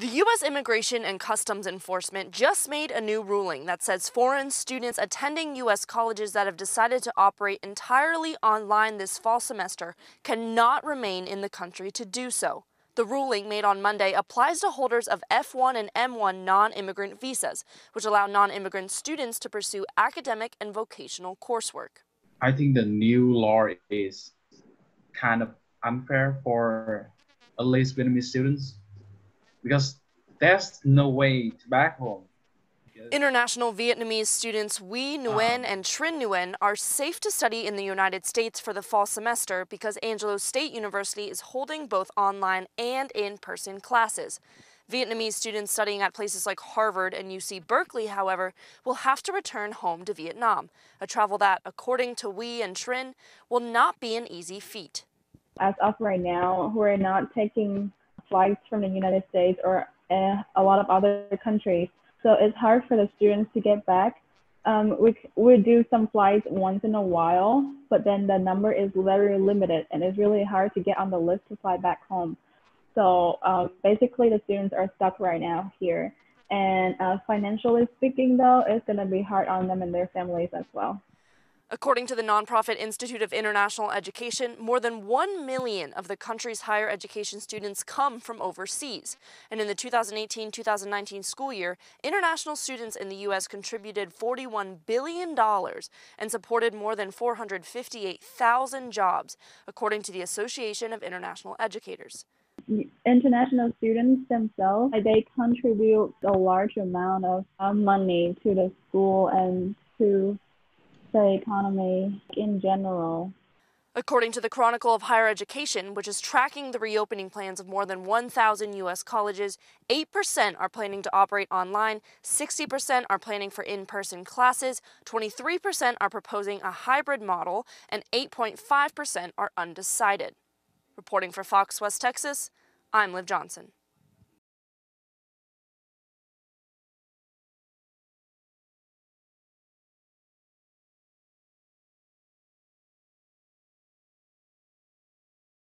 The U.S. Immigration and Customs Enforcement just made a new ruling that says foreign students attending U.S. colleges that have decided to operate entirely online this fall semester cannot remain in the country to do so. The ruling made on Monday applies to holders of F1 and M1 non immigrant visas, which allow non immigrant students to pursue academic and vocational coursework. I think the new law is kind of unfair for at least Vietnamese students because there's no way to back home. International Vietnamese students Nguyen Nguyen uh-huh. and Trinh Nguyen are safe to study in the United States for the fall semester because Angelo State University is holding both online and in-person classes. Vietnamese students studying at places like Harvard and UC Berkeley, however, will have to return home to Vietnam, a travel that, according to Wee and Trinh, will not be an easy feat. As of right now, we're not taking flights from the United States or uh, a lot of other countries. So it's hard for the students to get back. Um, we, we do some flights once in a while, but then the number is very limited and it's really hard to get on the list to fly back home. So uh, basically, the students are stuck right now here. And uh, financially speaking, though, it's going to be hard on them and their families as well. According to the nonprofit Institute of International Education, more than 1 million of the country's higher education students come from overseas. And in the 2018-2019 school year, international students in the U.S. contributed $41 billion and supported more than 458,000 jobs, according to the Association of International Educators international students themselves they contribute a large amount of money to the school and to the economy in general. According to the Chronicle of Higher Education, which is tracking the reopening plans of more than 1,000 U.S. colleges, 8% are planning to operate online, 60% are planning for in person classes, 23% are proposing a hybrid model, and 8.5% are undecided. Reporting for Fox West Texas, I'm Liv Johnson.